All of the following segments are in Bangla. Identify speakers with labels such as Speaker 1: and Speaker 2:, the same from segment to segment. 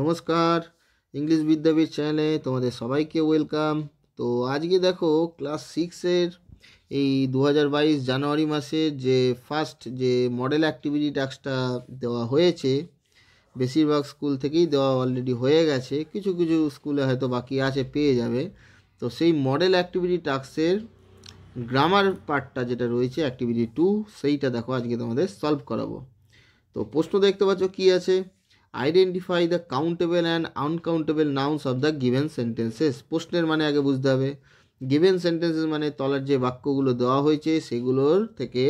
Speaker 1: নমস্কার ইংলিশ বিদ্যাপীঠ চ্যানেলে তোমাদের সবাইকে ওয়েলকাম তো আজকে দেখো ক্লাস সিক্সের এই দু জানুয়ারি মাসের যে ফার্স্ট যে মডেল অ্যাক্টিভিটি টাস্কটা দেওয়া হয়েছে বেশিরভাগ স্কুল থেকেই দেওয়া অলরেডি হয়ে গেছে কিছু কিছু স্কুলে হয়তো বাকি আছে পেয়ে যাবে তো সেই মডেল অ্যাক্টিভিটি টাস্কের গ্রামার পার্টটা যেটা রয়েছে অ্যাক্টিভিটি টু সেইটা দেখো আজকে তোমাদের সলভ করাবো তো প্রশ্ন দেখতে পাচ্ছ কী আছে identify the countable and uncountable nouns of the given sentences প্রশ্নের মানে আগে বুঝতে হবে গিভেন সেন্টেন্সেস মানে তলার যে বাক্যগুলো দেওয়া হয়েছে সেগুলোর থেকে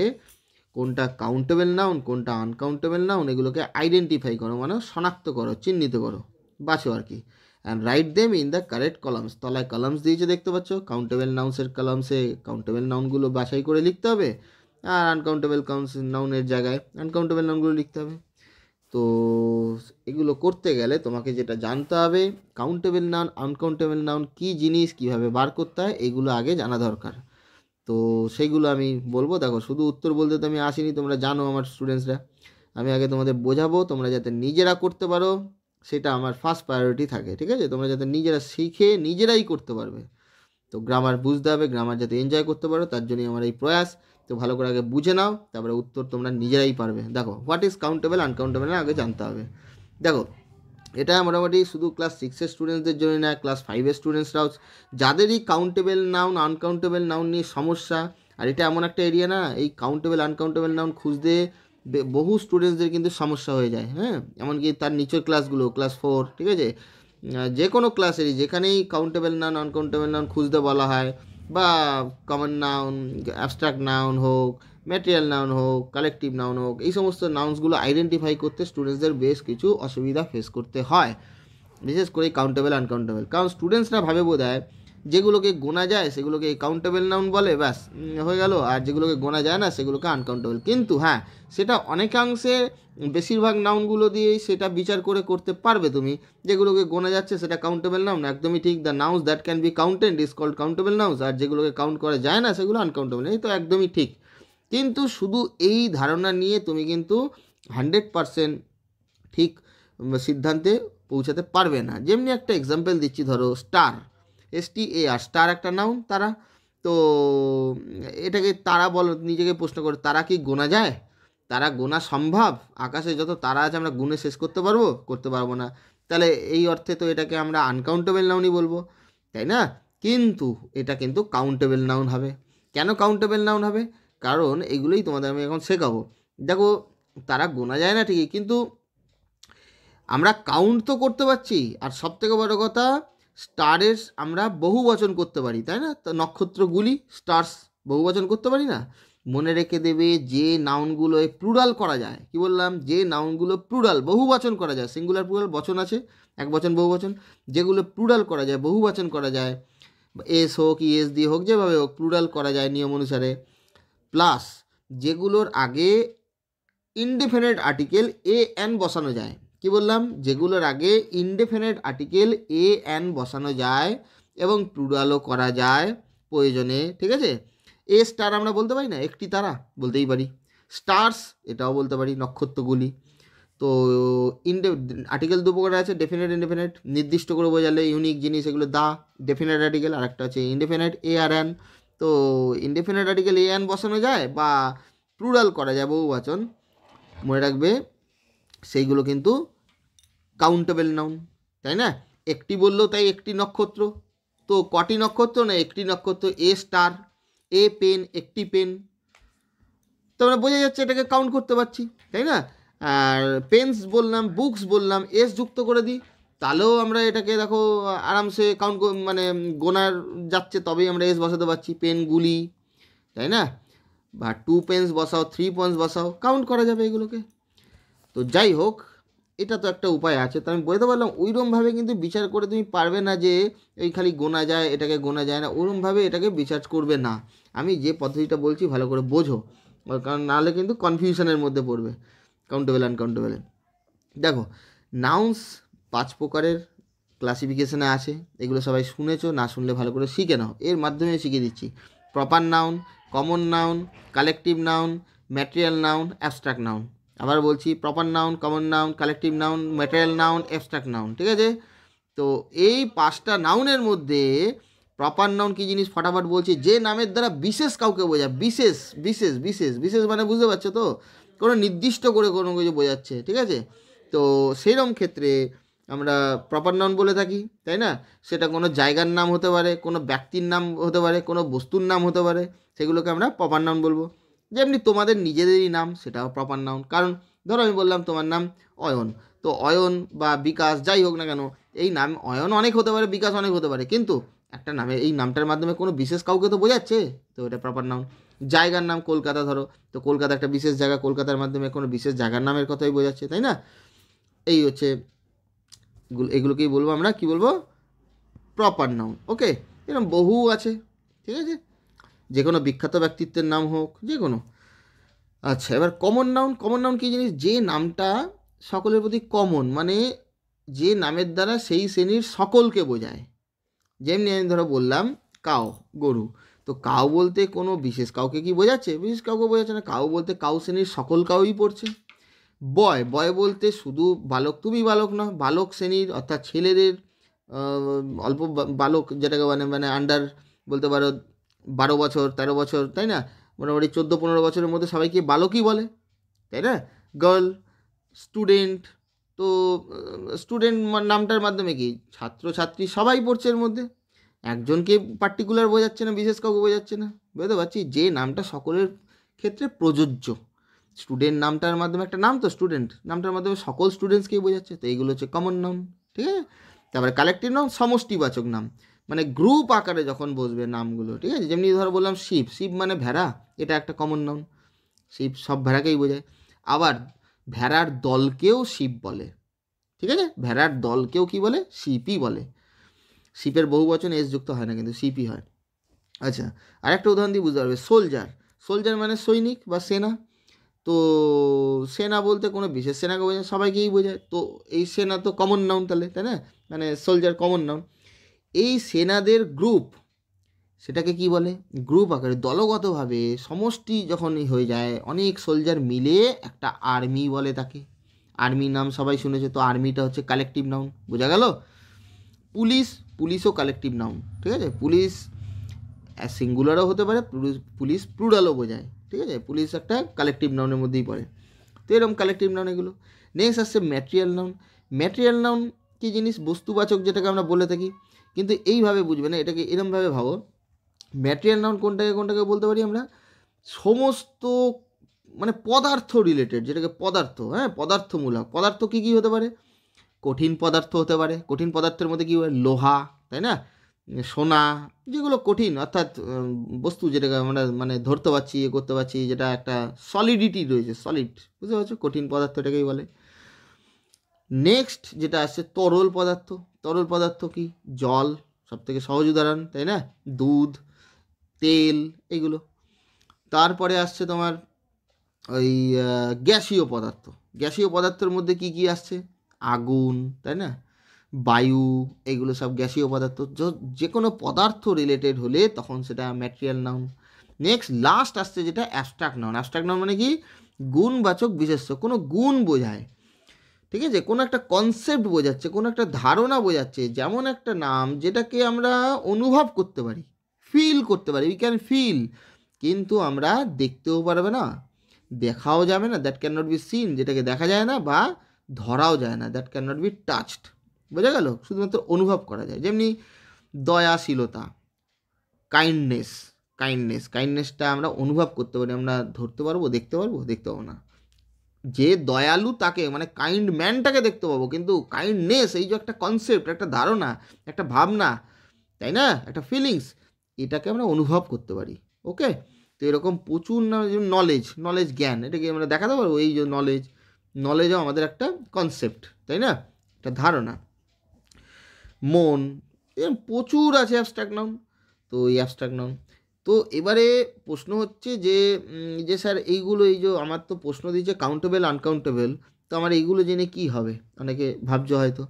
Speaker 1: কোনটা কাউন্টেবল নাউন কোনটা আনকাউন্টেবল নাউন এগুলোকে আইডেন্টিফাই করো মানে শনাক্ত করো চিহ্নিত করো বাছো আর কি and write them in the correct columns তলায় কলামস দিয়েছে দেখতে পাচ্ছ কাউন্টেবল নাউন্সের কলামসে কাউন্টেবল নাউনগুলো বাছাই করে লিখতে হবে আর আনকাউন্টেবল কাউন্স নাউনের জায়গায় আনকাউন্টেবল নাউনগুলো লিখতে হবে তো এগুলো করতে গেলে তোমাকে যেটা জানতে হবে কাউন্টেবল নাউন আনকাউন্টেবল নাউন কি জিনিস কিভাবে বার করতে হয় এগুলো আগে জানা দরকার তো সেইগুলো আমি বলবো দেখো শুধু উত্তর বলতে তো আমি আসিনি তোমরা জানো আমার স্টুডেন্টসরা আমি আগে তোমাদের বোঝাবো তোমরা যাতে নিজেরা করতে পারো সেটা আমার ফার্স্ট প্রায়োরিটি থাকে ঠিক আছে তোমরা যাতে নিজেরা শিখে নিজেরাই করতে পারবে তো গ্রামার বুঝতে হবে গ্রামার যাতে এনজয় করতে পারো তার জন্যই আমার এই প্রয়াস তো ভালো করে আগে বুঝে নাও তারপরে উত্তর তোমরা নিজেরাই পারবে দেখো হোয়াট ইজ কাউন্টেবল আনকাউন্টেবল আগে জানতে হবে দেখো এটা মোটামুটি শুধু ক্লাস সিক্সের স্টুডেন্টসদের জন্য না ক্লাস ফাইভের স্টুডেন্টসরাও যাদেরই কাউন্টেবল নাউন আনকাউন্টেবল নাউন নিয়ে সমস্যা আর এটা এমন একটা এরিয়া না এই কাউন্টেবল আনকাউন্টেবল নাউন খুঁজতে বহু স্টুডেন্টসদের কিন্তু সমস্যা হয়ে যায় হ্যাঁ এমনকি তার নিচের ক্লাসগুলো ক্লাস ফোর ঠিক আছে যে কোনো ক্লাসেরই যেখানেই কাউন্টেবল নাউন আনকাউন্টেবল নাউন খুঁজতে বলা হয় বা কমন নাউন অ্যাবস্ট্রাক্ট নাউন হোক ম্যাটেরিয়াল নাউন হোক কালেকটিভ নাউন হোক এই সমস্ত নাউন্সগুলো আইডেন্টিফাই করতে স্টুডেন্টসদের বেশ কিছু অসুবিধা ফেস করতে হয় বিশেষ করে কাউন্টেবল আনকাউন্টেবল কারণ স্টুডেন্টসরা ভাবে বোধ হয় যেগুলোকে গোনা যায় সেগুলোকে কাউন্টেবল নাউন বলে ব্যাস হয়ে গেল আর যেগুলোকে গোনা যায় না সেগুলোকে আনকাউন্টেবল কিন্তু হ্যাঁ সেটা অনেকাংশে বেশিরভাগ নাউনগুলো দিয়েই সেটা বিচার করে করতে পারবে তুমি যেগুলোকে গোনা যাচ্ছে সেটা কাউন্টেবল নাউন একদমই ঠিক the nouns that can be counted is called countable nouns আর যেগুলোকে কাউন্ট করা যায় না সেগুলো আনকাউন্টেবল এই তো একদমই ঠিক কিন্তু শুধু এই ধারণা নিয়ে তুমি কিন্তু হান্ড্রেড পারসেন্ট ঠিক সিদ্ধান্তে পৌঁছাতে পারবে না যেমনি একটা এক্সাম্পল দিচ্ছি ধরো star S T A R star একটা নাউন তারা তো এটাকে তারা বলো নিজেকে প্রশ্ন করে তারা কি গোনা যায় তারা গোনা সম্ভব আকাশে যত তারা আছে আমরা গুনে শেষ করতে পারবো করতে পারবো না তাহলে এই অর্থে তো এটাকে আমরা আনকাউন্টেবল নাউনই বলবো তাই না কিন্তু এটা কিন্তু কাউন্টেবল নাউন হবে কেন কাউন্টেবল নাউন হবে কারণ এগুলোই তোমাদের আমি এখন শেখাবো দেখো তারা গোনা যায় না ঠিকই কিন্তু আমরা কাউন্ট তো করতে পারছি আর সবথেকে বড় কথা স্টারের আমরা বহু বচন করতে পারি তাই না তো নক্ষত্রগুলি স্টার্স বহু বচন করতে পারি না মনে রেখে দেবে যে নাউনগুলোয় প্লুরাল করা যায় কি বললাম যে নাউনগুলো প্লুরাল বহু বচন করা যায় সিঙ্গুলার প্লুরাল বচন আছে এক বচন বহু বচন যেগুলো প্লুরাল করা যায় বহু বচন করা যায় এস হোক ইএস দি হোক যেভাবে হোক প্লুরাল করা যায় নিয়ম অনুসারে প্লাস যেগুলোর আগে ইনডিফিনেট আর্টিকেল এ এন বসানো যায় কি বললাম যেগুলোর আগে ইনডেফিনেট আর্টিকেল এ অ্যান বসানো যায় এবং প্লুরালও করা যায় প্রয়োজনে ঠিক আছে এ স্টার আমরা বলতে পারি না একটি তারা বলতেই পারি স্টার্স এটাও বলতে পারি নক্ষত্রগুলি তো ইনডে আর্টিকেল দু প্রকার আছে ডেফিনেট ইনডেফিনেট নির্দিষ্ট করে বোঝালে ইউনিক জিনিস এগুলো দা ডেফিনেট আর্টিকেল আর একটা আছে ইনডেফিনেট এ আর অ্যান তো ইনডেফিনেট আর্টিকেল এ অ্যান বসানো যায় বা প্লুরাল করা যায় বহু বাচন মনে রাখবে সেইগুলো কিন্তু কাউন্টেবল নাউন তাই না একটি বললো তাই একটি নক্ষত্র তো কটি নক্ষত্র না একটি নক্ষত্র এ স্টার এ পেন একটি পেন তো আমরা বোঝা যাচ্ছে এটাকে কাউন্ট করতে পারছি তাই না আর পেন্স বললাম বুকস বললাম এস যুক্ত করে দিই তাহলেও আমরা এটাকে দেখো আরামসে কাউন্ট মানে গোনার যাচ্ছে তবেই আমরা এস বসাতে পারছি পেনগুলি তাই না বা টু পেন্স বসাও থ্রি পয়েন্টস বসাও কাউন্ট করা যাবে এগুলোকে তো যাই হোক এটা তো একটা উপায় আছে তো আমি বলতে পারলাম ওইরমভাবে কিন্তু বিচার করে তুমি পারবে না যে এই খালি গোনা যায় এটাকে গোনা যায় না ওরমভাবে এটাকে বিচার করবে না আমি যে পদ্ধতিটা বলছি ভালো করে বোঝো কারণ নাহলে কিন্তু কনফিউশনের মধ্যে পড়বে কাউন্টেবল আনকাউন্টেবল দেখো নাউন্স পাঁচ প্রকারের ক্লাসিফিকেশানে আছে এগুলো সবাই শুনেছো না শুনলে ভালো করে শিখে নাও এর মাধ্যমে শিখিয়ে দিচ্ছি proper noun common noun collective noun material noun abstract noun আবার বলছি proper noun common noun collective noun material noun abstract noun ঠিক আছে তো এই পাঁচটা নাউনের মধ্যে প্রপার নাউন কী জিনিস ফটাফট বলছি যে নামের দ্বারা বিশেষ কাউকে বোঝায় বিশেষ বিশেষ বিশেষ বিশেষ মানে বুঝতে পারছো তো কোনো নির্দিষ্ট করে কোনো কিছু বোঝাচ্ছে ঠিক আছে তো সেরম ক্ষেত্রে আমরা প্রপার নাউন বলে থাকি তাই না সেটা কোনো জায়গার নাম হতে পারে কোনো ব্যক্তির নাম হতে পারে কোনো বস্তুর নাম হতে পারে সেগুলোকে আমরা প্রপার নাউন বলবো যেমনি তোমাদের নিজেদেরই নাম সেটাও প্রপার নাউন কারণ ধরো আমি বললাম তোমার নাম অয়ন তো অয়ন বা বিকাশ যাই হোক না কেন এই নাম অয়ন অনেক হতে পারে বিকাশ অনেক হতে পারে কিন্তু একটা নামে এই নামটার মাধ্যমে কোনো বিশেষ কাউকে তো বোঝাচ্ছে তো এটা প্রপার নাউন জায়গার নাম কলকাতা ধরো তো কলকাতা একটা বিশেষ জায়গা কলকাতার মাধ্যমে কোনো বিশেষ জায়গার নামের কথাই বোঝাচ্ছে তাই না এই হচ্ছে এগুলোকেই বলবো আমরা কি বলবো প্রপার নাউন ওকে এরকম বহু আছে ঠিক আছে যে কোনো বিখ্যাত ব্যক্তিত্বের নাম হোক যে কোনো আচ্ছা এবার কমন নাউন কমন নাউন কী জিনিস যে নামটা সকলের প্রতি কমন মানে যে নামের দ্বারা সেই শ্রেণীর সকলকে বোঝায় যেমনি আমি ধরো বললাম কাউ গরু তো কাউ বলতে কোনো বিশেষ কাউকে কি বোঝাচ্ছে বিশেষ কাউকে বোঝাচ্ছে না কাউ বলতে কাউ শ্রেণীর সকল কাউই পড়ছে বয় বয় বলতে শুধু বালক তুমি বালক না বালক শ্রেণীর অর্থাৎ ছেলেদের অল্প বালক যেটাকে মানে মানে আন্ডার বলতে পারো বারো বছর তেরো বছর তাই না মোটামুটি চোদ্দো পনেরো বছরের মধ্যে সবাইকে বালকই বলে তাই না গার্ল স্টুডেন্ট তো স্টুডেন্ট নামটার মাধ্যমে কি ছাত্র ছাত্রী সবাই পড়ছে এর মধ্যে একজনকে পার্টিকুলার বোঝাচ্ছে না বিশেষ কাউকে বোঝাচ্ছে না বুঝতে পারছি যে নামটা সকলের ক্ষেত্রে প্রযোজ্য স্টুডেন্ট নামটার মাধ্যমে একটা নাম তো স্টুডেন্ট নামটার মাধ্যমে সকল স্টুডেন্টসকেই বোঝাচ্ছে তো এইগুলো হচ্ছে কমন নাম ঠিক আছে তারপরে কালেক্টিভ নাম সমষ্টিবাচক নাম মানে গ্রুপ আকারে যখন বসবে নামগুলো ঠিক আছে যেমনি ধরো বললাম শিব শিব মানে ভেড়া এটা একটা কমন নাম শিব সব ভেড়াকেই বোঝায় আবার ভেড়ার দলকেও শিব বলে ঠিক আছে ভেড়ার দলকেও কি বলে শিপই বলে শিপের বহু বচন এস যুক্ত হয় না কিন্তু শিপই হয় আচ্ছা আর একটা উদাহরণ দিয়ে বুঝতে পারবে সোলজার সোলজার মানে সৈনিক বা সেনা তো সেনা বলতে কোনো বিশেষ সেনাকে বোঝায় সবাইকেই বোঝায় তো এই সেনা তো কমন নাউন তাহলে তাই না মানে সোলজার কমন নাউন এই সেনাদের গ্রুপ সেটাকে কি বলে গ্রুপ আকারে দলগতভাবে সমষ্টি যখন হয়ে যায় অনেক সোলজার মিলে একটা আর্মি বলে তাকে আর্মি নাম সবাই শুনেছে তো আর্মিটা হচ্ছে কালেকটিভ নাউন বোঝা গেল পুলিশ পুলিশও কালেকটিভ নাউন ঠিক আছে পুলিশ সিঙ্গুলারও হতে পারে পুলিশ প্লুরালও বোঝায় ঠিক আছে পুলিশ একটা কালেকটিভ নাউনের মধ্যেই পড়ে তো এরকম কালেকটিভ নাউন এগুলো নেক্সট আসছে ম্যাটেরিয়াল নাউন ম্যাটেরিয়াল নাউন কী জিনিস বস্তুবাচক যেটাকে আমরা বলে থাকি কিন্তু এইভাবে বুঝবে না এটাকে এরমভাবে ভাবো ম্যাটেরিয়াল নাউন কোনটাকে কোনটাকে বলতে পারি আমরা সমস্ত মানে পদার্থ রিলেটেড যেটাকে পদার্থ হ্যাঁ পদার্থমূলক পদার্থ কী কী হতে পারে কঠিন পদার্থ হতে পারে কঠিন পদার্থের মধ্যে কী হয় লোহা তাই না সোনা যেগুলো কঠিন অর্থাৎ বস্তু যেটাকে আমরা মানে ধরতে পারছি ইয়ে করতে পারছি যেটা একটা সলিডিটি রয়েছে সলিড বুঝতে পারছো কঠিন পদার্থটাকেই বলে নেক্সট যেটা আসছে তরল পদার্থ তরল পদার্থ কি জল সব থেকে সহজ উদাহরণ তাই না দুধ তেল এগুলো তারপরে আসছে তোমার ওই গ্যাসীয় পদার্থ গ্যাসীয় পদার্থের মধ্যে কি কি আসছে আগুন তাই না বায়ু এগুলো সব গ্যাসীয় পদার্থ যে কোনো পদার্থ রিলেটেড হলে তখন সেটা ম্যাটেরিয়াল নাউন নেক্সট লাস্ট আসছে যেটা অ্যাস্ট্রাক নাউন অ্যাস্ট্রাক নাউন মানে কি গুণবাচক বিশেষ্য কোনো গুণ বোঝায় ঠিক আছে কোনো একটা কনসেপ্ট বোঝাচ্ছে কোনো একটা ধারণা বোঝাচ্ছে যেমন একটা নাম যেটাকে আমরা অনুভব করতে পারি ফিল করতে পারি উই ক্যান ফিল কিন্তু আমরা দেখতেও পারবে না দেখাও যাবে না that can not be seen যেটাকে দেখা যায় না বা ধরাও যায় না that can not be touched বোঝা গেল শুধুমাত্র অনুভব করা যায় যেমনি দয়াশীলতা কাইন্ডনেস কাইন্ডনেস কাইন্ডনেসটা আমরা অনুভব করতে পারি আমরা ধরতে পারবো দেখতে পারবো দেখতে পাবো না যে দয়ালু তাকে মানে কাইন্ড ম্যানটাকে দেখতে পাবো কিন্তু কাইন্ডনেস এই যে একটা কনসেপ্ট একটা ধারণা একটা ভাবনা তাই না একটা ফিলিংস এটাকে আমরা অনুভব করতে পারি ওকে তো এরকম প্রচুর নলেজ নলেজ জ্ঞান এটাকে আমরা দেখাতে পারবো এই যে নলেজ নলেজও আমাদের একটা কনসেপ্ট তাই না একটা ধারণা মন এরকম প্রচুর আছে অ্যাবস্ট্রাক্ট নাম তো এই অ্যাবস্ট্রাক্ট নাম তো এবারে প্রশ্ন হচ্ছে যে যে স্যার এইগুলো এই যে আমার তো প্রশ্ন দিয়েছে কাউন্টেবল আনকাউন্টেবল তো আমার এইগুলো জেনে কি হবে অনেকে ভাবছ হয়তো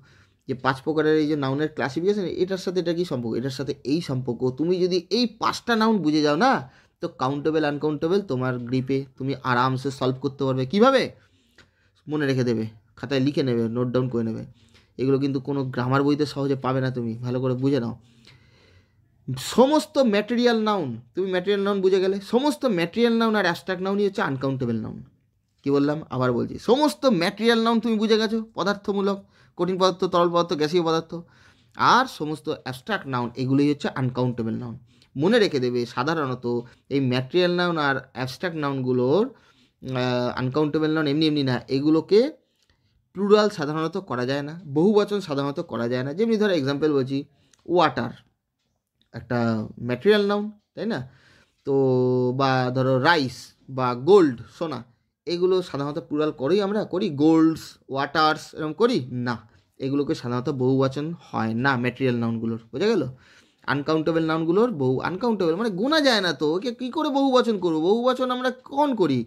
Speaker 1: যে পাঁচ প্রকারের এই যে নাউনের ক্লাসিফিকেশান এটার সাথে এটা কি সম্পর্ক এটার সাথে এই সম্পর্ক তুমি যদি এই পাঁচটা নাউন বুঝে যাও না তো কাউন্টেবল আনকাউন্টেবল তোমার গ্রিপে তুমি আরামসে সলভ করতে পারবে কিভাবে মনে রেখে দেবে খাতায় লিখে নেবে নোট ডাউন করে নেবে এগুলো কিন্তু কোনো গ্রামার বইতে সহজে পাবে না তুমি ভালো করে বুঝে নাও সমস্ত ম্যাটেরিয়াল নাউন তুমি ম্যাটেরিয়াল নাউন বুঝে গেলে সমস্ত ম্যাটেরিয়াল নাউন আর অ্যাস্ট্রাক্ট নাউনই হচ্ছে আনকাউন্টেবল নাউন কী বললাম আবার বলছি সমস্ত ম্যাটেরিয়াল নাউন তুমি বুঝে গেছো পদার্থমূলক কঠিন পদার্থ তরল পদার্থ গ্যাসীয় পদার্থ আর সমস্ত অ্যাস্ট্রাক্ট নাউন এগুলোই হচ্ছে আনকাউন্টেবল নাউন মনে রেখে দেবে সাধারণত এই ম্যাটেরিয়াল নাউন আর অ্যাবস্ট্রাক্ট নাউনগুলোর আনকাউন্টেবল নাউন এমনি এমনি না এগুলোকে প্লুরাল সাধারণত করা যায় না বহু বচন সাধারণত করা যায় না যেমনি ধরো এক্সাম্পল বলছি ওয়াটার একটা ম্যাটেরিয়াল নাউন তাই না তো বা ধরো রাইস বা গোল্ড সোনা এগুলো সাধারণত প্লুরাল করি আমরা করি গোল্ডস ওয়াটার্স এরকম করি না এগুলোকে সাধারণত বাচন হয় না ম্যাটেরিয়াল নাউনগুলোর বোঝা গেল আনকাউন্টেবল নাউনগুলোর বহু আনকাউন্টেবল মানে গোনা যায় না তো ওকে কী করে বহুবাচন করবো বহুবাচন আমরা কখন করি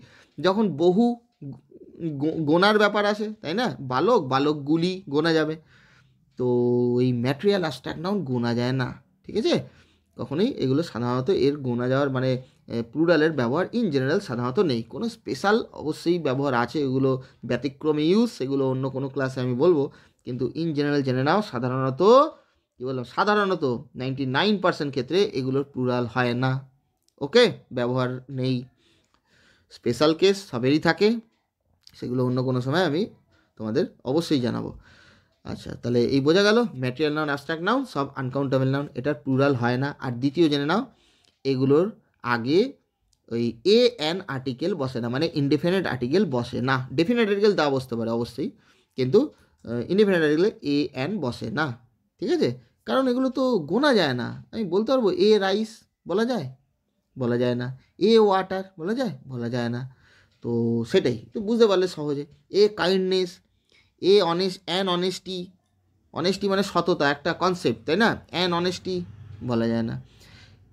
Speaker 1: যখন বহু গোনার ব্যাপার আসে তাই না বালক বালকগুলি গোনা যাবে তো এই ম্যাটেরিয়াল আর নাউন গোনা যায় না ঠিক আছে তখনই এগুলো সাধারণত এর গোনা যাওয়ার মানে প্লুরালের ব্যবহার ইন জেনারেল সাধারণত নেই কোনো স্পেশাল অবশ্যই ব্যবহার আছে এগুলো ব্যতিক্রমী ইউজ সেগুলো অন্য কোনো ক্লাসে আমি বলবো কিন্তু ইন জেনারেল জেনে নাও সাধারণত কী বললাম সাধারণত নাইনটি নাইন পার্সেন্ট ক্ষেত্রে এগুলোর প্লুরাল হয় না ওকে ব্যবহার নেই স্পেশাল কেস সবেরই থাকে সেগুলো অন্য কোনো সময় আমি তোমাদের অবশ্যই জানাবো আচ্ছা তাহলে এই বোঝা গেল ম্যাটেরিয়াল নাউন অ্যাবস্ট্রাক্ট নাউন সব আনকাউন্টেবল নাউন এটার প্লুরাল হয় না আর দ্বিতীয় জেনে নাও এগুলোর আগে ওই এ এন আর্টিকেল বসে না মানে ইনডিফিনেট আর্টিকেল বসে না ডেফিনেট আর্টিকেল তা বসতে পারে অবশ্যই কিন্তু ইনডিফিনেট আর্টিকেল এ এন বসে না ঠিক আছে কারণ এগুলো তো গোনা যায় না আমি বলতে পারবো এ রাইস বলা যায় বলা যায় না এ ওয়াটার বলা যায় বলা যায় না তো সেটাই তো বুঝতে পারলে সহজে a kindness a honest an honesty honesty মানে সততা একটা কনসেপ্ট তাই না অ্যান অনেস্টি বলা যায় না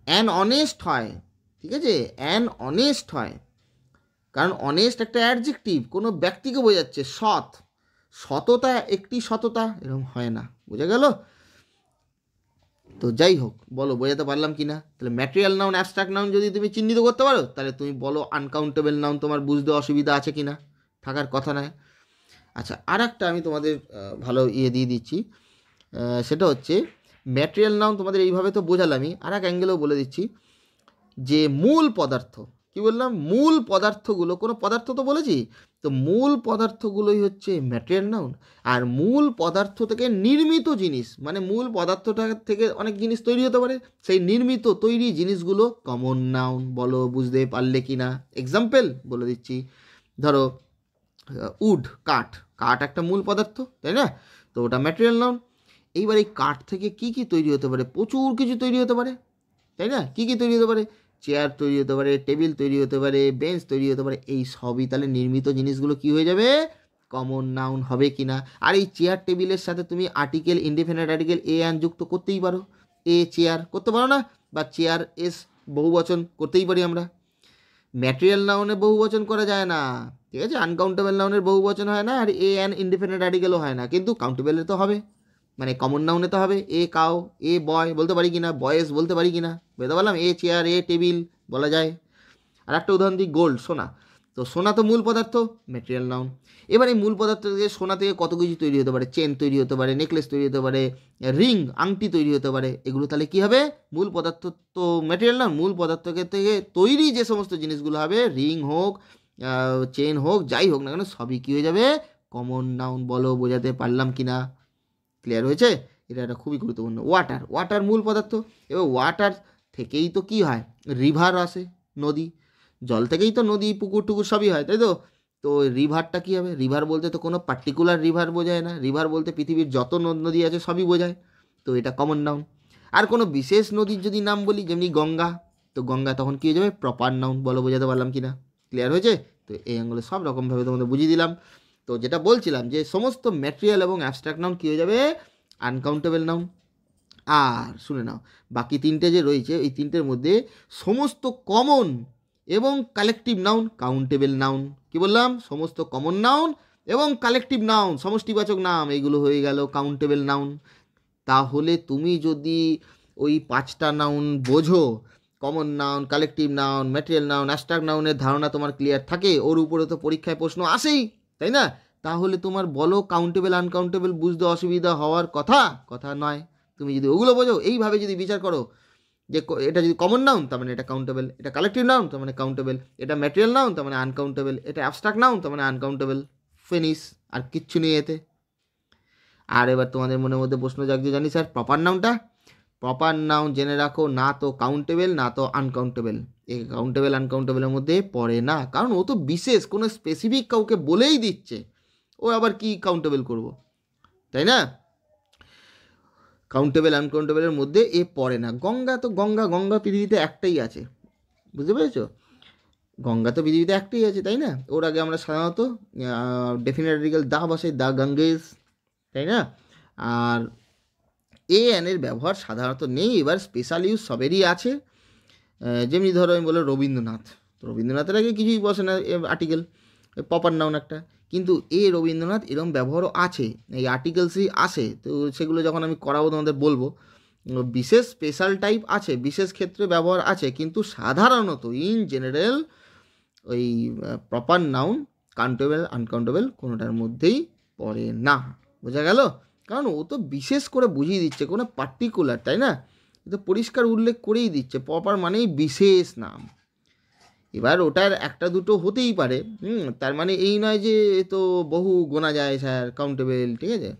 Speaker 1: অ্যান অনেস্ট হয় ঠিক আছে অ্যান অনেস্ট হয় কারণ অনেস্ট একটা অ্যাডজেক্টিভ কোনো ব্যক্তিকে বোঝাচ্ছে সৎ সততা একটি সততা এরকম হয় না বোঝা গেল তো যাই হোক বলো বোঝাতে পারলাম কি না তাহলে ম্যাটেরিয়াল নাউন অ্যাবস্ট্রাক্ট নাউন যদি তুমি চিহ্নিত করতে পারো তাহলে তুমি বলো আনকাউন্টেবল নাউন তোমার বুঝতে অসুবিধা আছে কি না থাকার কথা নয় আচ্ছা আর একটা আমি তোমাদের ভালো ইয়ে দিয়ে দিচ্ছি সেটা হচ্ছে ম্যাটেরিয়াল নাউন তোমাদের এইভাবে তো বোঝালামই আর এক অ্যাঙ্গেলেও বলে দিচ্ছি যে মূল পদার্থ কি বললাম মূল পদার্থগুলো কোনো পদার্থ তো বলেছি তো মূল পদার্থগুলোই হচ্ছে ম্যাটেরিয়াল নাউন আর মূল পদার্থ থেকে নির্মিত জিনিস মানে মূল পদার্থটা থেকে অনেক জিনিস তৈরি হতে পারে সেই নির্মিত তৈরি জিনিসগুলো কমন নাউন বলো বুঝতে পারলে কি না এক্সাম্পল বলে দিচ্ছি ধরো উড কাঠ কাঠ একটা মূল পদার্থ তাই না তো ওটা ম্যাটেরিয়াল নাউন এইবার এই কাঠ থেকে কি কি তৈরি হতে পারে প্রচুর কিছু তৈরি হতে পারে তাই না কি কি তৈরি হতে পারে চেয়ার তৈরি হতে পারে টেবিল তৈরি হতে পারে বেঞ্চ তৈরি হতে পারে এই সবই তাহলে নির্মিত জিনিসগুলো কি হয়ে যাবে কমন নাউন হবে কি না আর এই চেয়ার টেবিলের সাথে তুমি article independent article a an যুক্ত করতেই পারো এ চেয়ার করতে পারো না বা চেয়ার এস বহু বচন করতেই পারি আমরা ম্যাটেরিয়াল নাউনে বহু বচন করা যায় না ঠিক আছে আনকাউন্টেবল নাউনের বচন হয় না আর এ অ্যান ইন্ডিপেন্ডেন্ট আর্টিকেলও হয় না কিন্তু কাউন্টেবলে তো হবে মানে কমন নাউনে তো হবে এ কাউ এ বয় বলতে পারি কি না বয়েস বলতে পারি কি না বুঝতে পারলাম এ চেয়ার এ টেবিল বলা যায় আর একটা উদাহরণ দিই গোল্ড সোনা তো সোনা তো মূল পদার্থ মেটেরিয়াল নাউন এবার এই মূল পদার্থ থেকে সোনা থেকে কত কিছু তৈরি হতে পারে চেন তৈরি হতে পারে নেকলেস তৈরি হতে পারে রিং আংটি তৈরি হতে পারে এগুলো তাহলে কী হবে মূল পদার্থ তো মেটেরিয়াল নাউন মূল পদার্থকে থেকে তৈরি যে সমস্ত জিনিসগুলো হবে রিং হোক চেন হোক যাই হোক না কেন সবই কী হয়ে যাবে কমন নাউন বলো বোঝাতে পারলাম কি না ক্লিয়ার হয়েছে এটা একটা খুবই গুরুত্বপূর্ণ ওয়াটার ওয়াটার মূল পদার্থ এবার ওয়াটার থেকেই তো কী হয় রিভার আসে নদী জল থেকেই তো নদী পুকুর টুকুর সবই হয় তাই তো তো রিভারটা কী হবে রিভার বলতে তো কোনো পার্টিকুলার রিভার বোঝায় না রিভার বলতে পৃথিবীর যত নদ নদী আছে সবই বোঝায় তো এটা কমন নাউন আর কোনো বিশেষ নদীর যদি নাম বলি যেমনি গঙ্গা তো গঙ্গা তখন কী হয়ে যাবে প্রপার নাউন বলো বোঝাতে পারলাম কি না ক্লিয়ার হয়েছে তো এই অ্যাঙ্গলে সব রকমভাবে তোমাদের বুঝিয়ে দিলাম তো যেটা বলছিলাম যে সমস্ত ম্যাটেরিয়াল এবং অ্যাবস্ট্রাক্ট নাউন কী হয়ে যাবে আনকাউন্টেবল নাউন আর শুনে নাও বাকি তিনটে যে রয়েছে এই তিনটের মধ্যে সমস্ত কমন এবং কালেকটিভ নাউন কাউন্টেবল নাউন কি বললাম সমস্ত কমন নাউন এবং কালেকটিভ নাউন সমষ্টিবাচক নাম এগুলো হয়ে গেল কাউন্টেবল নাউন তাহলে তুমি যদি ওই পাঁচটা নাউন বোঝো common noun collective noun material noun abstract নাউনের ধারণা তোমার ক্লিয়ার থাকে ওর উপরে তো পরীক্ষায় প্রশ্ন আসেই তাই না তাহলে তোমার বলো কাউন্টেবল আনকাউন্টেবল বুঝতে অসুবিধা হওয়ার কথা কথা নয় তুমি যদি ওগুলো বোঝো এইভাবে যদি বিচার করো যে এটা যদি কমন নাউন তার মানে এটা কাউন্টেবল এটা কালেকটিভ নাউন তার মানে কাউন্টেবল এটা ম্যাটেরিয়াল নাউন তার মানে আনকাউন্টেবল এটা অ্যাবস্ট্রাক্ট নাউন তার মানে আনকাউন্টেবল ফিনিশ আর কিচ্ছু নেই এতে আর এবার তোমাদের মনের মধ্যে প্রশ্ন জাগছে জানি স্যার প্রপার নাউনটা প্রপার নাউন জেনে রাখো না তো কাউন্টেবল না তো আনকাউন্টেবল এই কাউন্টেবল আনকাউন্টেবলের মধ্যে পড়ে না কারণ ও তো বিশেষ কোনো স্পেসিফিক কাউকে বলেই দিচ্ছে ও আবার কি কাউন্টেবল করব তাই না কাউন্টেবল আনকাউন্টেবলের মধ্যে এ পড়ে না গঙ্গা তো গঙ্গা গঙ্গা পৃথিবীতে একটাই আছে বুঝতে পেরেছো গঙ্গা তো পৃথিবীতে একটাই আছে তাই না ওর আগে আমরা সাধারণত ডেফিনেট আর্টিকেল দা বসে দা গঙ্গেজ তাই না আর এ অ্যানের ব্যবহার সাধারণত নেই এবার স্পেশাল ইউজ সবেরই আছে যেমনি ধরো আমি বলো রবীন্দ্রনাথ রবীন্দ্রনাথের আগে কিছুই বসে না আর্টিকেল পপার নাউন একটা কিন্তু এ রবীন্দ্রনাথ এরম ব্যবহারও আছে এই আর্টিকেলসই আসে তো সেগুলো যখন আমি করাবো তোমাদের বলবো বিশেষ স্পেশাল টাইপ আছে বিশেষ ক্ষেত্রে ব্যবহার আছে কিন্তু সাধারণত ইন জেনারেল ওই প্রপার নাউন কাউন্টেবল আনকাউন্টেবল কোনোটার মধ্যেই পড়ে না বোঝা গেল কারণ ও তো বিশেষ করে বুঝিয়ে দিচ্ছে কোনো পার্টিকুলার তাই না তো পরিষ্কার উল্লেখ করেই দিচ্ছে প্রপার মানেই বিশেষ নাম এবার ওটার একটা দুটো হতেই পারে হুম তার মানে এই নয় যে তো বহু গোনা যায় স্যার কাউন্টেবেল ঠিক আছে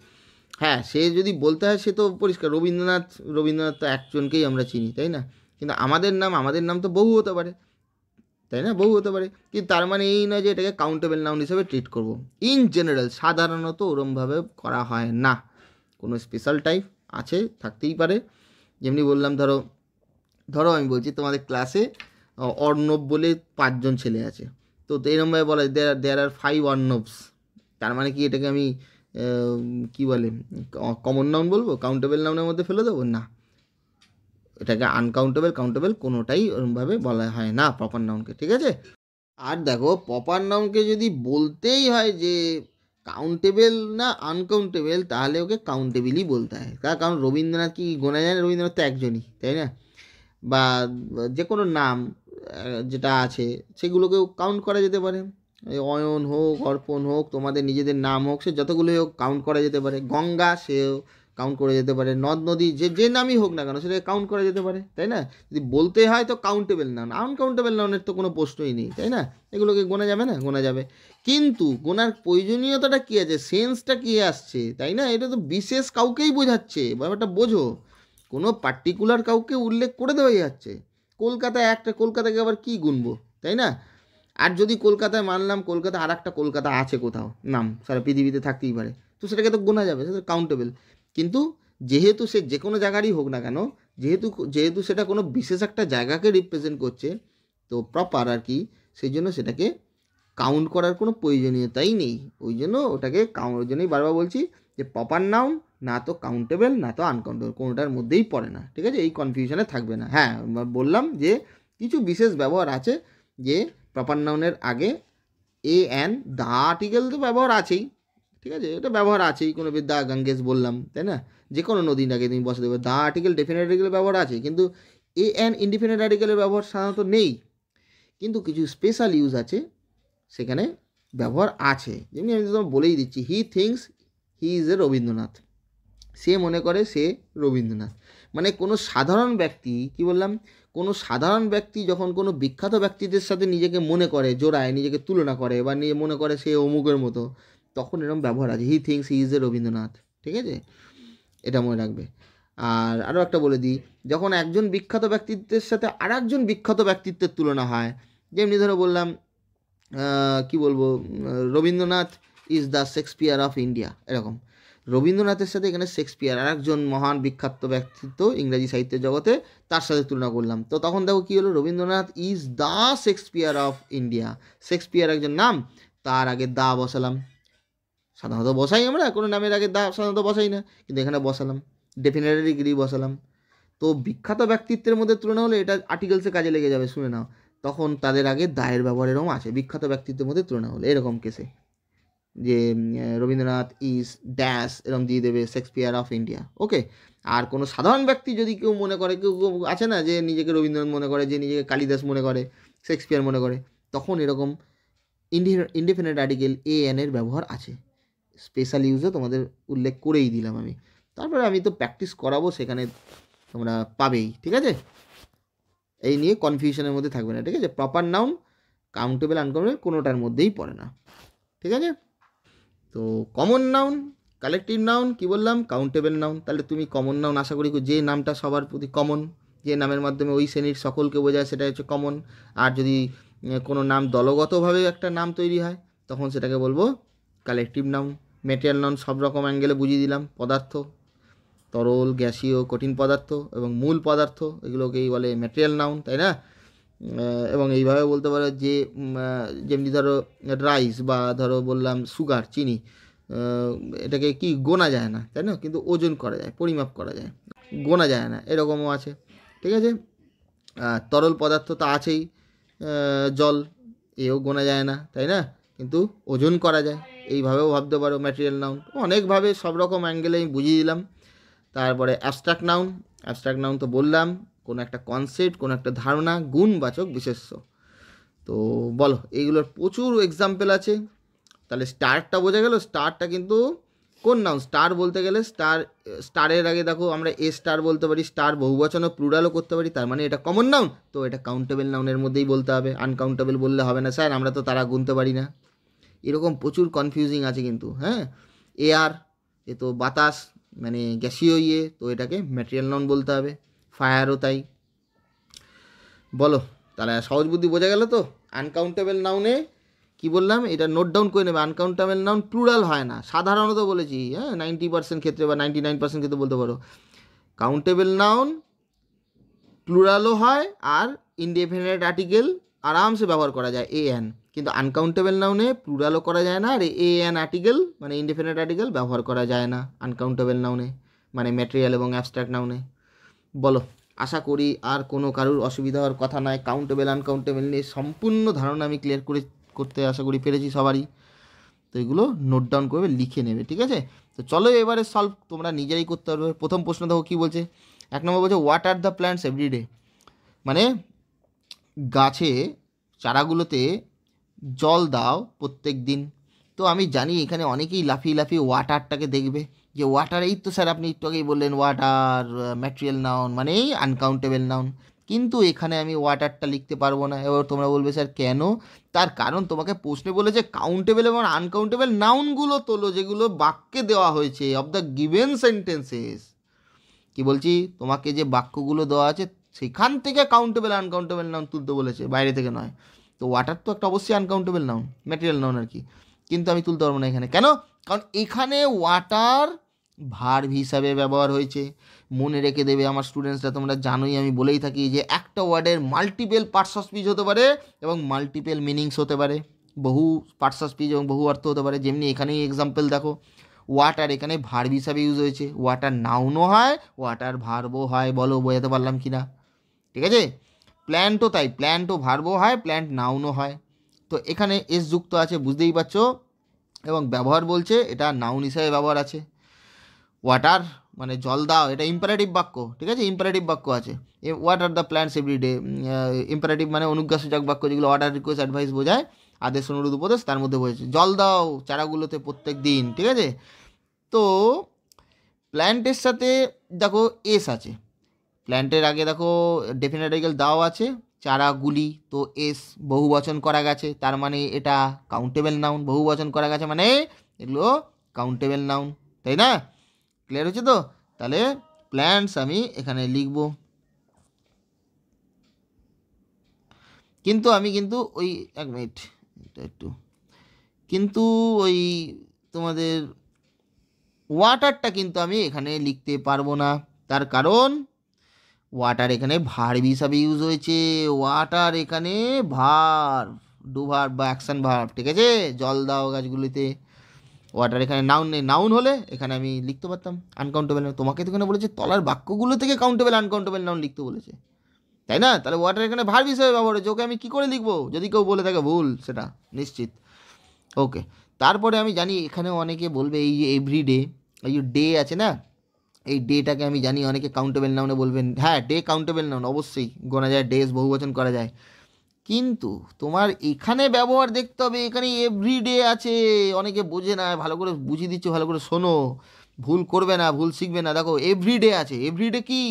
Speaker 1: হ্যাঁ সে যদি বলতে হয় সে তো পরিষ্কার রবীন্দ্রনাথ রবীন্দ্রনাথ তো একজনকেই আমরা চিনি তাই না কিন্তু আমাদের নাম আমাদের নাম তো বহু হতে পারে তাই না বহু হতে পারে কিন্তু তার মানে এই নয় যে এটাকে কাউন্টেবল নাউন হিসেবে ট্রিট করব ইন জেনারেল সাধারণত ওরমভাবে করা হয় না কোনো স্পেশাল টাইপ আছে থাকতেই পারে যেমনি বললাম ধরো ধরো আমি বলছি তোমাদের ক্লাসে অর্ণব বলে পাঁচজন ছেলে আছে তো এরমভাবে বলা যায় দেয়ার দেয়ার আর ফাইভ অর্ণবস তার মানে কি এটাকে আমি কি বলে কমন নাউন বলবো কাউন্টেবল নাউনের মধ্যে ফেলে দেবো না এটাকে আনকাউন্টেবল কাউন্টেবল কোনোটাই ওরমভাবে বলা হয় না প্রপার নাউনকে ঠিক আছে আর দেখো প্রপার নাউনকে যদি বলতেই হয় যে কাউন্টেবল না আনকাউন্টেবল তাহলে ওকে কাউন্টেবলই বলতে হয় তার কারণ রবীন্দ্রনাথ কি গোনা যায় না রবীন্দ্রনাথ তো একজনই তাই না বা যে কোনো নাম যেটা আছে সেগুলোকেও কাউন্ট করা যেতে পারে অয়ন হোক অর্পণ হোক তোমাদের নিজেদের নাম হোক সে যতগুলোই হোক কাউন্ট করা যেতে পারে গঙ্গা সেও কাউন্ট করা যেতে পারে নদ নদী যে যে নামই হোক না কেন সেটা কাউন্ট করা যেতে পারে তাই না যদি বলতে হয় তো কাউন্টেবল নাম আনকাউন্টেবল নামের তো কোনো প্রশ্নই নেই তাই না এগুলোকে গোনা যাবে না গোনা যাবে কিন্তু গোনার প্রয়োজনীয়তাটা কী আছে সেন্সটা কী আসছে তাই না এটা তো বিশেষ কাউকেই বোঝাচ্ছে ব্যাপারটা বোঝো কোনো পার্টিকুলার কাউকে উল্লেখ করে দেওয়াই যাচ্ছে কলকাতা একটা কলকাতাকে আবার কি গুনবো তাই না আর যদি কলকাতায় মানলাম কলকাতা আর একটা কলকাতা আছে কোথাও নাম সারা পৃথিবীতে থাকতেই পারে তো সেটাকে তো গোনা যাবে সেটা কাউন্টেবল কিন্তু যেহেতু সে যে কোনো জায়গারই হোক না কেন যেহেতু যেহেতু সেটা কোনো বিশেষ একটা জায়গাকে রিপ্রেজেন্ট করছে তো প্রপার আর কি সেই জন্য সেটাকে কাউন্ট করার কোনো প্রয়োজনীয়তাই নেই ওই জন্য ওটাকে কাউন্ট ওই জন্যই বারবার বলছি যে প্রপার নাউন না তো কাউন্টেবল না তো আনকাউন্টেবল কোনোটার মধ্যেই পড়ে না ঠিক আছে এই কনফিউশনে থাকবে না হ্যাঁ বললাম যে কিছু বিশেষ ব্যবহার আছে যে প্রপার নাউনের আগে এ অ্যান দা আর্টিকেল তো ব্যবহার আছেই ঠিক আছে এটা ব্যবহার আছেই কোনো দা গঙ্গেশ বললাম তাই না যে কোনো নদীর আগে তুমি বসে দেবে দা আর্টিকেল ডেফিনেট আর্টিকেল ব্যবহার আছে কিন্তু এ অ্যান ইনডিফিনেট আর্টিকেলের ব্যবহার সাধারণত নেই কিন্তু কিছু স্পেশাল ইউজ আছে সেখানে ব্যবহার আছে যেমনি আমি তোমার বলেই দিচ্ছি he thinks he is a Rabindranath সে মনে করে সে রবীন্দ্রনাথ মানে কোনো সাধারণ ব্যক্তি কি বললাম কোনো সাধারণ ব্যক্তি যখন কোনো বিখ্যাত ব্যক্তিদের সাথে নিজেকে মনে করে জোড়ায় নিজেকে তুলনা করে বা নিয়ে মনে করে সে অমুকের মতো তখন এরকম ব্যবহার আছে he thinks he is a Rabindranath ঠিক আছে এটা মনে রাখবে আর আরও একটা বলে দিই যখন একজন বিখ্যাত ব্যক্তিত্বের সাথে আর একজন বিখ্যাত ব্যক্তিত্বের তুলনা হয় যেমনি ধরো বললাম কি বলবো Rabindranath is the Shakespeare of India এরকম রবীন্দ্রনাথের সাথে এখানে শেক্সপিয়ার আর একজন মহান বিখ্যাত ব্যক্তিত্ব ইংরাজি সাহিত্যের জগতে তার সাথে তুলনা করলাম তো তখন দেখো কী হলো Rabindranath is the Shakespeare of India Shakespeare একজন নাম তার আগে দা বসালাম সাধারণত বসাই আমরা কোনো নামের আগে দা সাধারণত বসাই না কিন্তু এখানে বসালাম ডেফিনেটলি ডিগ্রি বসালাম তো বিখ্যাত ব্যক্তিত্বের মধ্যে তুলনা হলে এটা আর্টিকেলসে কাজে লেগে যাবে শুনে নাও তখন তাদের আগে দায়ের ব্যবহার এরকম আছে বিখ্যাত ব্যক্তিত্বের মধ্যে তুলনা হলে এরকম কেসে যে রবীন্দ্রনাথ ইস ড্যাশ এরকম দিয়ে দেবে শেক্সপিয়ার অফ ইন্ডিয়া ওকে আর কোনো সাধারণ ব্যক্তি যদি কেউ মনে করে কেউ আছে না যে নিজেকে রবীন্দ্রনাথ মনে করে যে নিজেকে কালিদাস মনে করে শেক্সপিয়ার মনে করে তখন এরকম ইন্ডি ইন্ডিপেন্ডেন্ট আর্টিকেল এ এর ব্যবহার আছে স্পেশাল ইউজও তোমাদের উল্লেখ করেই দিলাম আমি তারপরে আমি তো প্র্যাকটিস করাবো সেখানে তোমরা পাবেই ঠিক আছে এই নিয়ে কনফিউশনের মধ্যে থাকবে না ঠিক আছে প্রপার নাউন কাউন্টেবল আনকাউন্টেবল কোনোটার মধ্যেই পড়ে না ঠিক আছে তো কমন নাউন কালেকটিভ নাউন কি বললাম কাউন্টেবল নাউন তাহলে তুমি কমন নাউন আশা করি যে নামটা সবার প্রতি কমন যে নামের মাধ্যমে ওই শ্রেণীর সকলকে বোঝায় সেটা হচ্ছে কমন আর যদি কোনো নাম দলগতভাবে একটা নাম তৈরি হয় তখন সেটাকে বলবো কালেকটিভ নাউন মেটেরিয়াল নাউন সব রকম অ্যাঙ্গেলে বুঝিয়ে দিলাম পদার্থ তরল গ্যাসীয় কঠিন পদার্থ এবং মূল পদার্থ এগুলোকেই বলে মেটেরিয়াল নাউন তাই না এবং এইভাবে বলতে পারো যে যেমনি ধরো রাইস বা ধরো বললাম সুগার চিনি এটাকে কি গোনা যায় না তাই না কিন্তু ওজন করা যায় পরিমাপ করা যায় গোনা যায় না এরকমও আছে ঠিক আছে তরল পদার্থ তো আছেই জল এও গোনা যায় না তাই না কিন্তু ওজন করা যায় এইভাবেও ভাবতে পারো ম্যাটেরিয়াল নাউন অনেকভাবে সব রকম অ্যাঙ্গেলে আমি বুঝিয়ে দিলাম তারপরে অ্যাবস্ট্রাক্ট নাউন অ্যাবস্ট্রাক্ট নাউন তো বললাম কোনো একটা কনসেপ্ট কোনো একটা ধারণা গুণবাচক বিশেষ্য তো বলো এইগুলোর প্রচুর এক্সাম্পল আছে তাহলে স্টারটা বোঝা গেল স্টারটা কিন্তু কোন নাম স্টার বলতে গেলে স্টার স্টারের আগে দেখো আমরা এ স্টার বলতে পারি স্টার বহুবচন প্লুরালও করতে পারি তার মানে এটা কমন নাউন তো এটা কাউন্টেবল নাউনের মধ্যেই বলতে হবে আনকাউন্টেবল বললে হবে না স্যার আমরা তো তারা গুনতে পারি না এরকম প্রচুর কনফিউজিং আছে কিন্তু হ্যাঁ এয়ার এ তো বাতাস মানে গ্যাসীয় ইয়ে তো এটাকে ম্যাটেরিয়াল নাউন বলতে হবে ফায়ারও তাই বলো তাহলে সহজ বুদ্ধি বোঝা গেল তো আনকাউন্টেবল নাউনে কি বললাম এটা নোট ডাউন করে নেবে আনকাউন্টেবল নাউন প্লুরাল হয় না সাধারণত বলেছি হ্যাঁ নাইনটি পার্সেন্ট ক্ষেত্রে বা নাইনটি নাইন পার্সেন্ট ক্ষেত্রে বলতে পারো কাউন্টেবল নাউন প্লুরালও হয় আর ইনডিপেন্ডেন্ট আর্টিকেল আরামসে ব্যবহার করা যায় এ এন কিন্তু আনকাউন্টেবল নাউনে প্লুরালও করা যায় না আর এ এন আর্টিকেল মানে ইনডিপেন্ডেন্ট আর্টিকেল ব্যবহার করা যায় না আনকাউন্টেবল নাউনে মানে ম্যাটেরিয়াল এবং অ্যাবস্ট্রাক্ট নাউনে বলো আশা করি আর কোনো কারুর অসুবিধা হওয়ার কথা নয় কাউন্টেবল আনকাউন্টেবল নিয়ে সম্পূর্ণ ধারণা আমি ক্লিয়ার করে করতে আশা করি পেরেছি সবারই তো এগুলো নোট ডাউন করবে লিখে নেবে ঠিক আছে তো চলো এবারে সলভ তোমরা নিজেরাই করতে পারবে প্রথম প্রশ্ন দেখো কী বলছে এক নম্বর বলছে water the plants every day মানে গাছে চারাগুলোতে জল দাও প্রত্যেক দিন তো আমি জানি এখানে অনেকেই লাফিয়ে লাফিয়ে ওয়াটারটাকে দেখবে যে ওয়াটার এই তো স্যার আপনি একটু আগেই বললেন ওয়াটার ম্যাটেরিয়াল নাউন মানে এই আনকাউন্টেবল নাউন কিন্তু এখানে আমি ওয়াটারটা লিখতে পারবো না এবার তোমরা বলবে স্যার কেন তার কারণ তোমাকে প্রশ্নে বলেছে কাউন্টেবল এবং আনকাউন্টেবল নাউনগুলো তোলো যেগুলো বাক্যে দেওয়া হয়েছে অব দ্য গিভেন সেন্টেন্সেস কি বলছি তোমাকে যে বাক্যগুলো দেওয়া আছে সেখান থেকে কাউন্টেবল আনকাউন্টেবল নাউন তুলতে বলেছে বাইরে থেকে নয় তো ওয়াটার তো একটা অবশ্যই আনকাউন্টেবল নাউন ম্যাটেরিয়াল নাউন আর কি কিন্তু আমি তুলতে পারবো না এখানে কেন কারণ এখানে ওয়াটার ভার্ভ হিসাবে ব্যবহার হয়েছে মনে রেখে দেবে আমার স্টুডেন্টসরা তোমরা জানোই আমি বলেই থাকি যে একটা ওয়ার্ডের মাল্টিপেল পার্টস অফ স্পিচ হতে পারে এবং মাল্টিপেল মিনিংস হতে পারে বহু পার্টস অফ স্পিচ এবং বহু অর্থ হতে পারে যেমনি এখানেই এক্সাম্পল দেখো ওয়াটার এখানে ভার্ভ হিসাবে ইউজ হয়েছে ওয়াটার নাউনও হয় ওয়াটার ভার্বও হয় বলো বোঝাতে পারলাম কি না ঠিক আছে প্ল্যান্টও তাই প্ল্যান্টও ভার্বও হয় প্ল্যান্ট নাউনও হয় তো এখানে এস যুক্ত আছে বুঝতেই পারছো এবং ব্যবহার বলছে এটা নাউন হিসাবে ব্যবহার আছে ওয়াটার মানে জল দাও এটা ইম্পারেটিভ বাক্য ঠিক আছে ইম্পারেটিভ বাক্য আছে water the plants day imperative মানে অনুজ্ঞাসূচক বাক্য যেগুলো অর্ডার রিকোয়েস্ট অ্যাডভাইস বোঝায় আদেশ অনুরোধ উপদেশ তার মধ্যে বোঝাচ্ছে জল দাও চারাগুলোতে প্রত্যেক দিন ঠিক আছে তো প্ল্যান্টের সাথে দেখো এস আছে প্ল্যান্টের আগে দেখো ডেফিনেট আর্টিকেল দাও আছে চারাগুলি তো এস বহুবচন করা গেছে তার মানে এটা কাউন্টেবল নাউন বহুবচন করা গেছে মানে এগুলো কাউন্টেবল নাউন তাই না ক্লিয়ার হয়েছে তো তাহলে প্ল্যান্টস আমি এখানে লিখব কিন্তু আমি কিন্তু ওই এক মিনিট একটু কিন্তু ওই তোমাদের ওয়াটারটা কিন্তু আমি এখানে লিখতে পারবো না তার কারণ ওয়াটার এখানে ভার্ব হিসাবে ইউজ হয়েছে ওয়াটার এখানে ভার্ব ডু বা অ্যাকশন ভার্ব ঠিক আছে জল দাও গাছগুলিতে ওয়াটার এখানে নাউন নেই নাউন হলে এখানে আমি লিখতে পারতাম আনকাউন্টেবল তোমাকে তো এখানে বলেছে তলার বাক্যগুলো থেকে কাউন্টেবল আনকাউন্টেবল নাউন লিখতে বলেছে তাই না তাহলে ওয়াটার এখানে ভার বিষয়ে ব্যবহার হয়েছে ওকে আমি কী করে লিখবো যদি কেউ বলে থাকে ভুল সেটা নিশ্চিত ওকে তারপরে আমি জানি এখানে অনেকে বলবে এই যে এভরি ডে এই যে ডে আছে না এই ডেটাকে আমি জানি অনেকে কাউন্টেবল নাউনে বলবেন হ্যাঁ ডে কাউন্টেবল নাউন অবশ্যই গোনা যায় ডেজ বহুবচন করা যায় কিন্তু তোমার এখানে ব্যবহার দেখতে হবে এখানে এভরিডে আছে অনেকে বোঝে না ভালো করে বুঝিয়ে দিচ্ছে ভালো করে শোনো ভুল করবে না ভুল শিখবে না দেখো এভরিডে আছে এভরিডে কি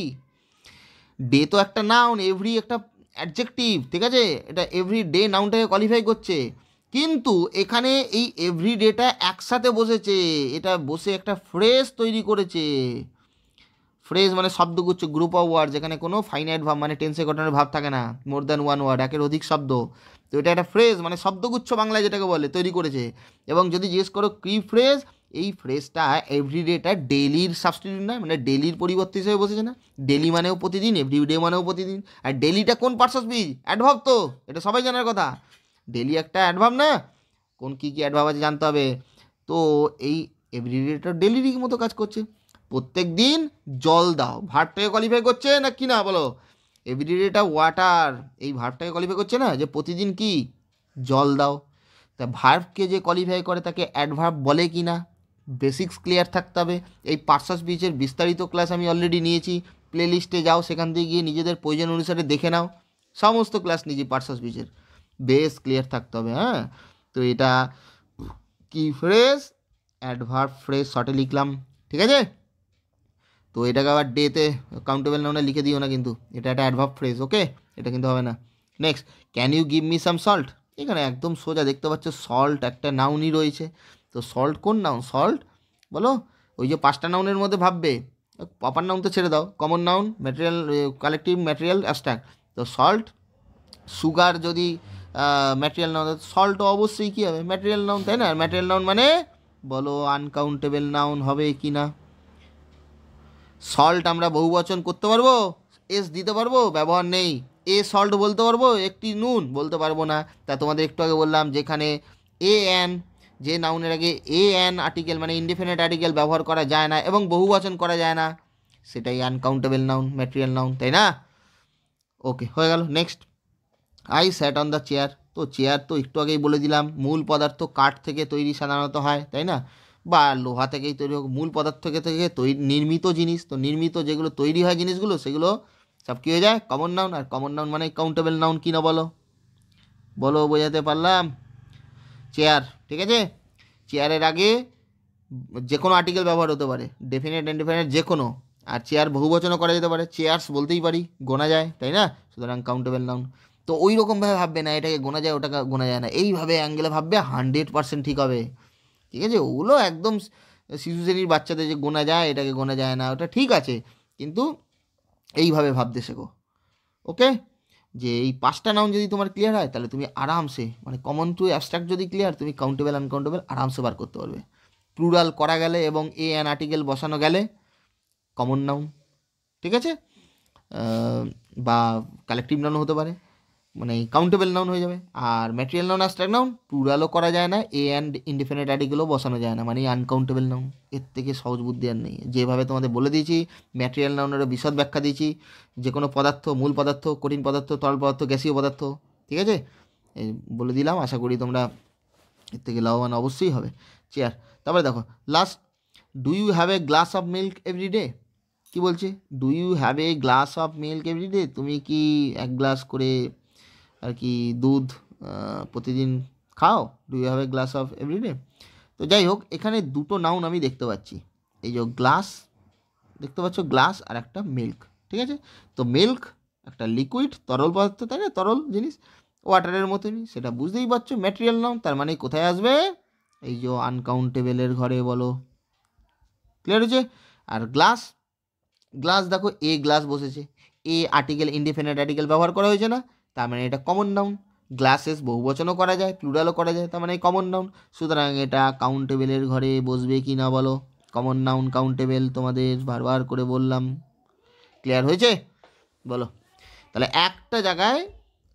Speaker 1: ডে তো একটা নাউন এভরি একটা অ্যাডজেক্টিভ ঠিক আছে এটা এভরি ডে নাউনটাকে কোয়ালিফাই করছে কিন্তু এখানে এই এভরি ডেটা একসাথে বসেছে এটা বসে একটা ফ্রেশ তৈরি করেছে ফ্রেজ মানে শব্দগুচ্ছ গ্রুপ অফ ওয়ার্ড যেখানে কোনো ফাইনাইট ভাব মানে টেন্সে ঘটনার ভাব থাকে না মোর দ্যান ওয়ান ওয়ার্ড একের অধিক শব্দ তো এটা একটা ফ্রেজ মানে শব্দগুচ্ছ বাংলায় যেটাকে বলে তৈরি করেছে এবং যদি জিজ্ঞেস করো কি ফ্রেজ এই ফ্রেজটা এভরিডেটা ডেলির সাবস্টিটিউট না মানে ডেলির পরিবর্তে হিসেবে বসেছে না ডেলি মানেও প্রতিদিন এভরিডে মানেও প্রতিদিন আর ডেলিটা কোন পার্টস অফ স্পিচ অ্যাডভাব তো এটা সবাই জানার কথা ডেলি একটা অ্যাডভাব না কোন কী কী অ্যাডভাব আছে জানতে হবে তো এই এভরিডেটা ডেলিরই মতো কাজ করছে প্রত্যেক দিন জল দাও ভার্বটাকে কোয়ালিফাই করছে না কি না বলো এভরিডেটা ওয়াটার এই ভার্বটাকে কোয়ালিফাই করছে না যে প্রতিদিন কি জল দাও তা ভার্বকে যে কোয়ালিফাই করে তাকে অ্যাডভার্ব বলে কি না বেসিক্স ক্লিয়ার থাকতে হবে এই পার্সাস বিচের বিস্তারিত ক্লাস আমি অলরেডি নিয়েছি প্লে লিস্টে যাও সেখান থেকে গিয়ে নিজেদের প্রয়োজন অনুসারে দেখে নাও সমস্ত ক্লাস নিয়েছি পার্সাস বিচের বেস ক্লিয়ার থাকতে হবে হ্যাঁ তো এটা কি ফ্রেশ অ্যাডভার্ব ফ্রেশ শর্টে লিখলাম ঠিক আছে তো এটাকে আবার ডেতে কাউন্টেবল নাউনে লিখে দিও না কিন্তু এটা একটা অ্যাডভাব ফ্রেজ ওকে এটা কিন্তু হবে না next can you give me some salt এখানে একদম সোজা দেখতে পাচ্ছ সল্ট একটা নাউনই রয়েছে তো সল্ট কোন নাউন সল্ট বলো ওই যে পাঁচটা নাউনের মধ্যে ভাববে পাপার নাউন তো ছেড়ে দাও common noun material collective material abstract তো সল্ট সুগার যদি ম্যাটেরিয়াল নাউন সল্ট অবশ্যই কী হবে ম্যাটেরিয়াল নাউন তাই না ম্যাটেরিয়াল নাউন মানে বলো আনকাউন্টেবল নাউন হবে কি না সল্ট আমরা বহুবচন করতে পারবো এস দিতে পারবো ব্যবহার নেই এ সল্ট বলতে পারবো একটি নুন বলতে পারবো না তা তোমাদের একটু আগে বললাম যেখানে এ অ্যান যে নাউনের আগে এ অ্যান আর্টিকেল মানে ইনডিফিনিট আর্টিকেল ব্যবহার করা যায় না এবং বহুবচন করা যায় না সেটাই আনকাউন্টেবল নাউন ম্যাটেরিয়াল নাউন তাই না ওকে হয়ে গেল next I sat on the chair তো চেয়ার তো একটু আগেই বলে দিলাম মূল পদার্থ কাঠ থেকে তৈরি সাধারণত হয় তাই না বা লোহা থেকেই তৈরি হোক মূল পদার্থ থেকে তৈরি নির্মিত জিনিস তো নির্মিত যেগুলো তৈরি হয় জিনিসগুলো সেগুলো সব কী হয়ে যায় কমন নাউন আর কমন নাউন মানে কাউন্টেবল নাউন কি না বলো বলো বোঝাতে পারলাম চেয়ার ঠিক আছে চেয়ারের আগে যে কোনো আর্টিকেল ব্যবহার হতে পারে ডেফিনেট ইনডেফিনেট যে কোনো আর চেয়ার বহুবচনও করা যেতে পারে চেয়ার্স বলতেই পারি গোনা যায় তাই না সুতরাং কাউন্টেবল নাউন তো ওই রকমভাবে ভাববে না এটাকে গোনা যায় ওটাকে গোনা যায় না এইভাবে অ্যাঙ্গেলে ভাববে হান্ড্রেড পার্সেন্ট ঠিক হবে ঠিক আছে ওগুলো একদম শিশু শ্রেণীর বাচ্চাদের যে গোনা যায় এটাকে গোনা যায় না ওটা ঠিক আছে কিন্তু এইভাবে ভাবতে শেখো ওকে যে এই পাঁচটা নাউন যদি তোমার ক্লিয়ার হয় তাহলে তুমি আরামসে মানে কমন টু অ্যাবস্ট্রাক্ট যদি ক্লিয়ার তুমি কাউন্টেবল আনকাউন্টেবল আরামসে বার করতে পারবে প্লুরাল করা গেলে এবং এ অ্যান আর্টিকেল বসানো গেলে কমন নাউন ঠিক আছে বা কালেকটিভ নাউন হতে পারে মানে কাউন্টেবল নাউন হয়ে যাবে আর ম্যাটেরিয়াল নাউন অ্যাস্ট্রাক নাউন প্লুরালও করা যায় না এ অ্যান্ড ইন্ডিফিনেট অ্যাডিগুলো বসানো যায় না মানে আনকাউন্টেবল নাউন এর থেকে সহজ বুদ্ধি আর নেই যেভাবে তোমাদের বলে দিয়েছি ম্যাটেরিয়াল নাউনেরও বিশদ ব্যাখ্যা দিয়েছি যে কোনো পদার্থ মূল পদার্থ কঠিন পদার্থ তরল পদার্থ গ্যাসীয় পদার্থ ঠিক আছে বলে দিলাম আশা করি তোমরা এর থেকে লাভবান অবশ্যই হবে চেয়ার তারপরে দেখো last do you have a glass of milk every day কী বলছে do you have a glass of milk every day তুমি কি এক গ্লাস করে আর কি দুধ প্রতিদিন খাও do you have a glass of every day তো যাই হোক এখানে দুটো নাউন আমি দেখতে পাচ্ছি এই যে গ্লাস দেখতে পাচ্ছ গ্লাস আর একটা মিল্ক ঠিক আছে তো মিল্ক একটা লিকুইড তরল পদার্থ তাই না তরল জিনিস ওয়াটারের মতনই সেটা বুঝতেই পারছো ম্যাটেরিয়াল নাউন তার মানে কোথায় আসবে এই যে আনকাউন্টেবলের ঘরে বলো ক্লিয়ার হয়েছে আর গ্লাস গ্লাস দেখো এ গ্লাস বসেছে এ আর্টিকেল ইন্ডিপেন্ডেন্ট আর্টিকেল ব্যবহার করা হয়েছে না তার মানে এটা কমন নাউন গ্লাসেস বহু বচনও করা যায় প্লুরালও করা যায় তার মানে কমন নাউন সুতরাং এটা কাউন্টেবেলের ঘরে বসবে কি না বলো কমন নাউন কাউন্টেবেল তোমাদের বারবার করে বললাম ক্লিয়ার হয়েছে বলো তাহলে একটা জায়গায়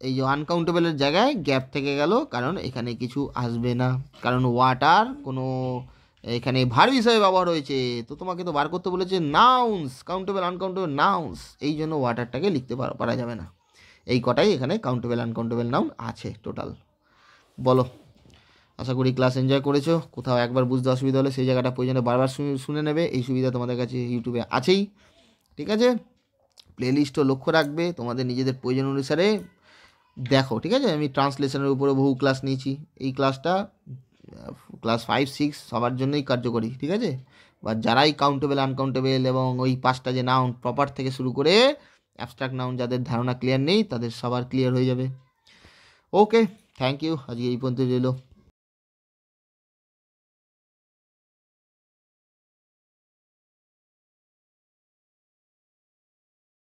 Speaker 1: এই যে আনকাউন্টেবলের জায়গায় গ্যাপ থেকে গেল কারণ এখানে কিছু আসবে না কারণ ওয়াটার কোনো এখানে ভার হিসাবে ব্যবহার হয়েছে তো তোমাকে তো বার করতে বলেছে নাউন্স কাউন্টেবল আনকাউন্টেবল নাউন্স এই জন্য ওয়াটারটাকে লিখতে পারা যাবে না এই কটাই এখানে কাউন্টেবল আনকাউন্টেবল নাউন আছে টোটাল বলো আশা করি ক্লাস এনজয় করেছো কোথাও একবার বুঝতে অসুবিধা হলে সেই জায়গাটা প্রয়োজনে বারবার শুনে নেবে এই সুবিধা তোমাদের কাছে ইউটিউবে আছেই ঠিক আছে প্লেলিস্টও লক্ষ্য রাখবে তোমাদের নিজেদের প্রয়োজন অনুসারে দেখো ঠিক আছে আমি ট্রান্সলেশনের উপরে বহু ক্লাস নিয়েছি এই ক্লাসটা ক্লাস ফাইভ সিক্স সবার জন্যই কার্যকরী ঠিক আছে বা যারাই কাউন্টেবল আনকাউন্টেবল এবং ওই পাঁচটা যে নাউন প্রপার থেকে শুরু করে অ্যাবস্ট্রাক্ট নাউন যাদের ধারণা ক্লিয়ার নেই তাদের সবার ক্লিয়ার হয়ে যাবে ওকে থ্যাংক ইউ আজকে এই পর্যন্ত রইলো